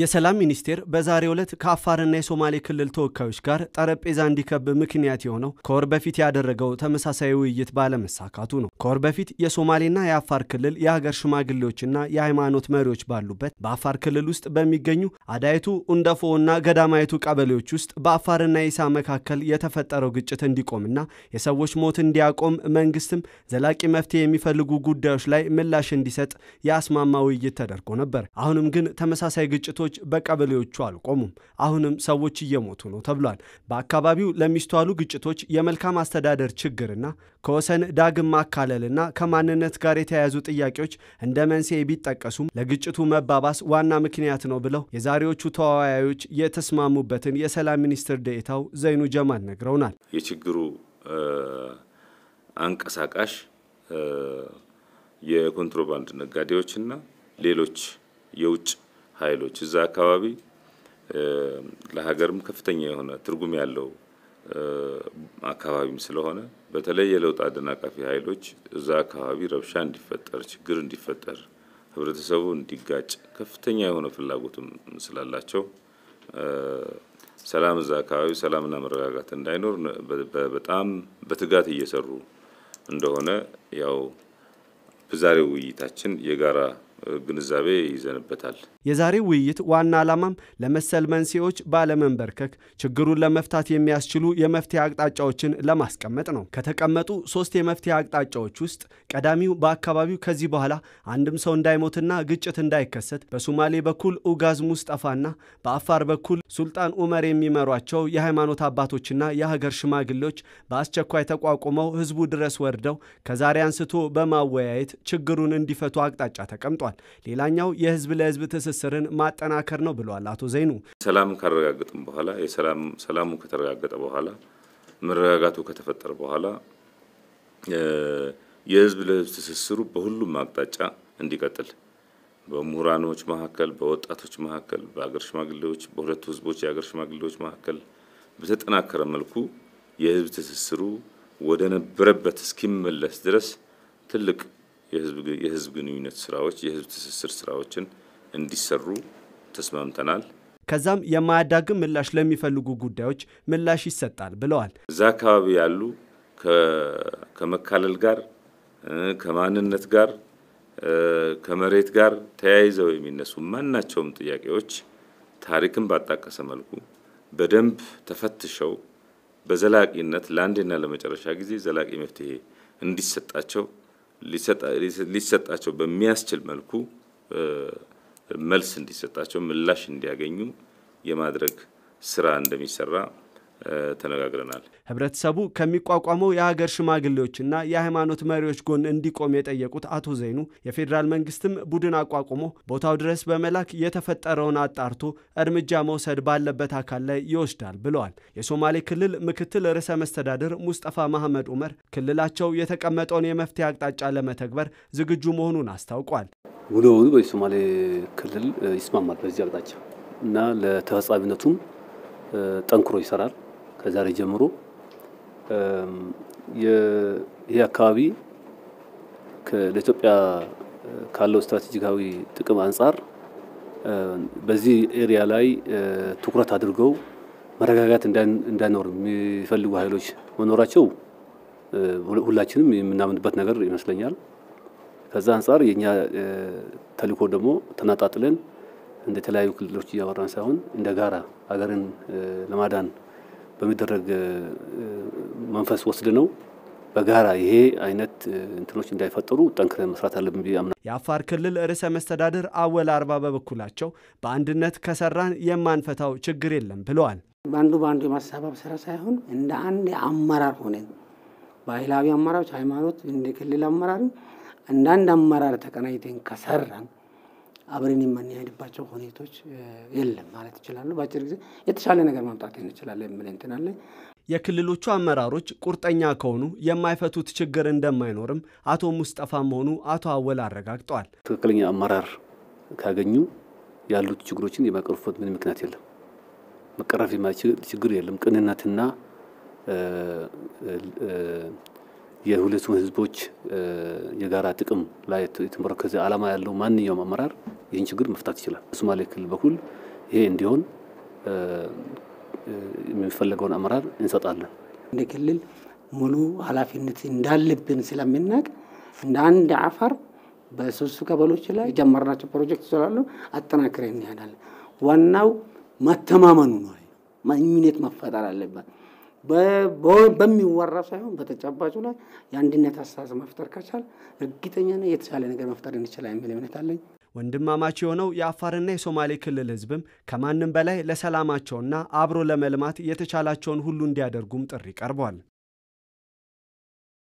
የሰላም ሚኒስቴር በዛሬው ዕለት ከአፋርና የሶማሌ ክልል ተወካዮች ጋር ጠረጴዛ እንዲከብ ምክንያት የሆነው ከወር በፊት ያደረገው ተመሳሳይ ውይይት ባለመሳካቱ ነው። ከወር በፊት የሶማሌና የአፋር ክልል የሀገር ሽማግሌዎችና የሃይማኖት መሪዎች ባሉበት በአፋር ክልል ውስጥ በሚገኙ አዳይቱ ኡንደፎና ገዳማይቱ ቀበሌዎች ውስጥ በአፋርና ኢሳ መካከል የተፈጠረው ግጭት እንዲቆምና የሰዎች ሞት እንዲያቆም መንግስትም ዘላቂ መፍትሄ የሚፈልጉ ጉዳዮች ላይ ምላሽ እንዲሰጥ የአስማማ ውይይት ተደርጎ ነበር። አሁንም ግን ተመሳሳይ ግጭቶች በቀበሌዎቹ አልቆሙም። አሁንም ሰዎች እየሞቱ ነው ተብሏል። በአካባቢው ለሚስተዋሉ ግጭቶች የመልካም አስተዳደር ችግርና ከወሰን ዳግም ማካለልና ከማንነት ጋር የተያያዙ ጥያቄዎች እንደ መንስኤ ቢጠቀሱም ለግጭቱ መባባስ ዋና ምክንያት ነው ብለው የዛሬዎቹ ተወያዮች የተስማሙበትን የሰላም ሚኒስትር ዴኤታው ዘይኑ ጀማል ነግረውናል። የችግሩ አንቀሳቃሽ የኮንትሮባንድ ነጋዴዎችና ሌሎች የውጭ ኃይሎች እዛ አካባቢ ለሀገርም ከፍተኛ የሆነ ትርጉም ያለው አካባቢም ስለሆነ በተለይ የለውጥ አደናቃፊ ኃይሎች እዛ አካባቢ ረብሻ እንዲፈጠር፣ ችግር እንዲፈጠር፣ ህብረተሰቡ እንዲጋጭ ከፍተኛ የሆነ ፍላጎትም ስላላቸው ሰላም እዛ አካባቢ ሰላምና መረጋጋት እንዳይኖር በጣም በትጋት እየሰሩ እንደሆነ ያው በዛሬው ውይይታችን የጋራ ግንዛቤ ይዘንበታል። የዛሬው ውይይት ዋና ዓላማም ለመሰል መንስኤዎች ባለመንበርከክ ችግሩን ለመፍታት የሚያስችሉ የመፍትሄ አቅጣጫዎችን ለማስቀመጥ ነው። ከተቀመጡ ሶስት የመፍትሄ አቅጣጫዎች ውስጥ ቀዳሚው በአካባቢው ከዚህ በኋላ አንድም ሰው እንዳይሞትና ግጭት እንዳይከሰት በሶማሌ በኩል ኡጋዝ ሙስጠፋና በአፋር በኩል ሱልጣን ኡመር የሚመሯቸው የሃይማኖት አባቶችና የሀገር ሽማግሌዎች በአስቸኳይ ተቋቁመው ህዝቡ ድረስ ወርደው ከዛሬ አንስቶ በማወያየት ችግሩን እንዲፈቱ አቅጣጫ ተቀምጧል። ተናግረዋል። ሌላኛው የህዝብ ለህዝብ ትስስርን ማጠናከር ነው ብለዋል አቶ ዘይኑ። ሰላም ካረጋገጥም በኋላ ሰላሙ ከተረጋገጠ በኋላ መረጋጋቱ ከተፈጠረ በኋላ የህዝብ ለህዝብ ትስስሩ በሁሉም አቅጣጫ እንዲቀጥል በምሁራኖች መካከል፣ በወጣቶች መካከል፣ በአገር ሽማግሌዎች፣ በሁለቱ ህዝቦች የአገር ሽማግሌዎች መካከል በተጠናከረ መልኩ የህዝብ ትስስሩ ወደ ነበረበት እስኪመለስ ድረስ ትልቅ የህዝብ ግንኙነት ስራዎች፣ የህዝብ ትስስር ስራዎችን እንዲሰሩ ተስማምተናል። ከዛም የማያዳግም ምላሽ ለሚፈልጉ ጉዳዮች ምላሽ ይሰጣል ብለዋል። እዛ አካባቢ ያሉ ከመካለል ጋር ከማንነት ጋር ከመሬት ጋር ተያይዘው የሚነሱ ማናቸውም ጥያቄዎች ታሪክን ባጣቀሰ መልኩ በደንብ ተፈትሸው በዘላቂነት ለአንዴና ለመጨረሻ ጊዜ ዘላቂ መፍትሄ እንዲሰጣቸው ሊሰጣቸው በሚያስችል መልኩ መልስ እንዲሰጣቸው ምላሽ እንዲያገኙ የማድረግ ስራ እንደሚሰራ ተነጋግረናል። ህብረተሰቡ ከሚቋቋመው የሀገር ሽማግሌዎችና የሃይማኖት መሪዎች ጎን እንዲቆም የጠየቁት አቶ ዘይኑ የፌዴራል መንግስትም ቡድን አቋቁሞ ቦታው ድረስ በመላክ የተፈጠረውን አጣርቶ እርምጃ መውሰድ ባለበት አካል ላይ ይወስዳል ብለዋል። የሶማሌ ክልል ምክትል ርዕሰ መስተዳድር ሙስጠፋ መሐመድ ዑመር ክልላቸው የተቀመጠውን የመፍትሄ አቅጣጫ ለመተግበር ዝግጁ መሆኑን አስታውቋል። ውሉ በሶማሌ ክልል ይስማማል በዚህ አቅጣጫ እና ለተፈጻሚነቱም ጠንክሮ ይሰራል። ከዛሬ ጀምሮ ይህ አካባቢ ለኢትዮጵያ ካለው ስትራቴጂካዊ ጥቅም አንጻር በዚህ ኤሪያ ላይ ትኩረት አድርገው መረጋጋት እንዳይኖር የሚፈልጉ ኃይሎች መኖራቸው ሁላችንም የምናምንበት ነገር ይመስለኛል። ከዛ አንጻር የእኛ ተልእኮ ደግሞ ተናጣጥለን እንደ ተለያዩ ክልሎች እያወራን ሳይሆን እንደ ጋራ ሀገርን ለማዳን በሚደረግ መንፈስ ወስድ ነው በጋራ ይሄ አይነት እንትኖች እንዳይፈጠሩ ጠንክረን መስራት አለብን ብዬ አምናለሁ። የአፋር ክልል ርዕሰ መስተዳድር አወል አርባ በበኩላቸው በአንድነት ከሰራን የማንፈታው ችግር የለም ብለዋል። በአንዱ በአንዱ የማሳባብ ስራ ሳይሆን እንደ አንድ የአመራር ሆነ ባህላዊ አመራሮች፣ ሃይማኖት እንደ ክልል አመራር እንደ አመራር ተቀናይተን ከሰራን አብረን የማንሄድባቸው ሁኔቶች የለም ማለት ይችላሉ። በአጭር ጊዜ የተሻለ ነገር ማምጣት እንችላለን የሚል እንትን አለ። የክልሎቹ አመራሮች ቁርጠኛ ከሆኑ የማይፈቱት ችግር እንደማይኖርም አቶ ሙስጠፋ መሆኑ አቶ አወል አረጋግጠዋል። ትክክለኛ አመራር ካገኙ ያሉት ችግሮችን የማቀርፎት ምን ምክንያት የለም። መቀረፍ የማይችል ችግር የለም። ቅንነትና የሁለቱም ህዝቦች የጋራ ጥቅም ላይ የተመረከዘ አላማ ያለው ማንኛውም አመራር ይህን ችግር መፍታት ይችላል። በሶማሌ ክልል በኩል ይሄ እንዲሆን የሚፈለገውን አመራር እንሰጣለን። እንደ ክልል ሙሉ ኃላፊነት እንዳለብን ስለምናቅ እንደ አንድ አፋር በሶስቱ ቀበሎች ላይ የጀመርናቸው ፕሮጀክት ስላሉ አጠናክረን እንሄዳለን። ዋናው መተማመኑ ነው። ማኝነት መፈጠር አለበት። በሚወራ ሳይሆን በተጨባጩ ላይ የአንድነት አስተሳሰብ መፍጠር ከቻል እርግጠኛ ነኝ የተሻለ ነገር መፍጠር እንችላ የሚል እምነት አለኝ። ወንድማማች የሆነው የአፋርና የሶማሌ ክልል ህዝብም ከማንም በላይ ለሰላማቸውና አብሮ ለመልማት የተቻላቸውን ሁሉ እንዲያደርጉም ጥሪ ቀርቧል።